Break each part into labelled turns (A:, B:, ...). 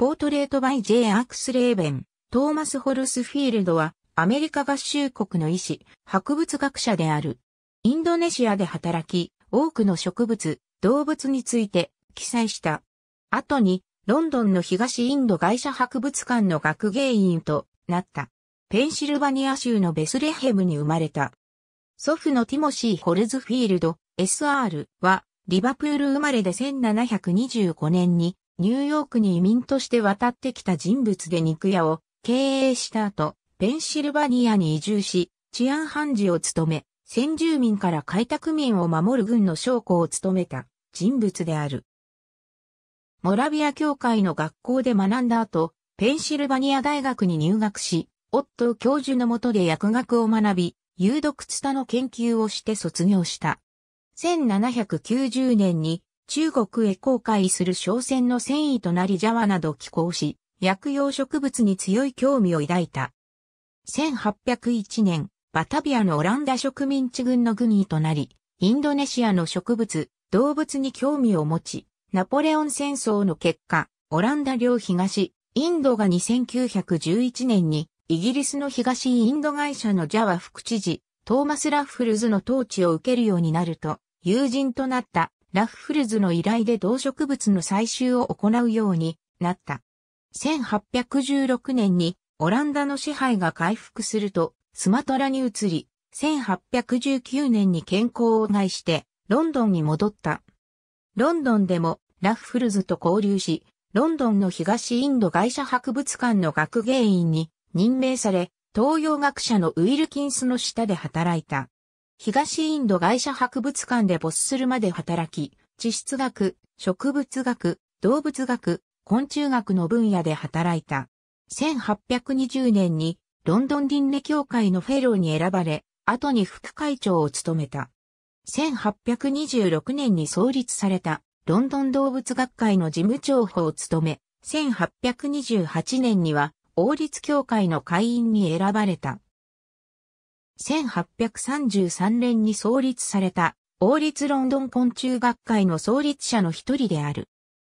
A: ポートレートバイ J. アクスレーベン、トーマス・ホルスフィールドは、アメリカ合衆国の医師、博物学者である。インドネシアで働き、多くの植物、動物について記載した。後に、ロンドンの東インド外社博物館の学芸員となった。ペンシルバニア州のベスレヘムに生まれた。祖父のティモシー・ホルズフィールド、SR は、リバプール生まれで1725年にニューヨークに移民として渡ってきた人物で肉屋を経営した後、ペンシルバニアに移住し、治安判事を務め、先住民から開拓民を守る軍の将校を務めた人物である。モラビア教会の学校で学んだ後、ペンシルバニア大学に入学し、夫教授のもとで薬学を学び、有毒ツタの研究をして卒業した。1790年に中国へ航海する商船の繊維となりジャワなど寄港し、薬用植物に強い興味を抱いた。1801年、バタビアのオランダ植民地軍の軍医となり、インドネシアの植物、動物に興味を持ち、ナポレオン戦争の結果、オランダ領東、インドが2911年に、イギリスの東インド会社のジャワ副知事、トーマス・ラッフルズの統治を受けるようになると、友人となったラッフルズの依頼で動植物の採集を行うようになった。1816年にオランダの支配が回復するとスマトラに移り、1819年に健康を害してロンドンに戻った。ロンドンでもラッフルズと交流し、ロンドンの東インド外社博物館の学芸員に任命され、東洋学者のウィルキンスの下で働いた。東インド外車博物館で没するまで働き、地質学、植物学、動物学、昆虫学の分野で働いた。1820年にロンドン輪廻協会のフェローに選ばれ、後に副会長を務めた。1826年に創立されたロンドン動物学会の事務長補を務め、1828年には王立協会の会員に選ばれた。1833年に創立された王立ロンドン昆虫学会の創立者の一人である。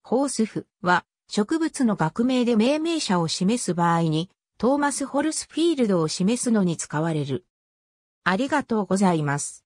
A: ホースフは植物の学名で命名者を示す場合にトーマス・ホルスフィールドを示すのに使われる。ありがとうございます。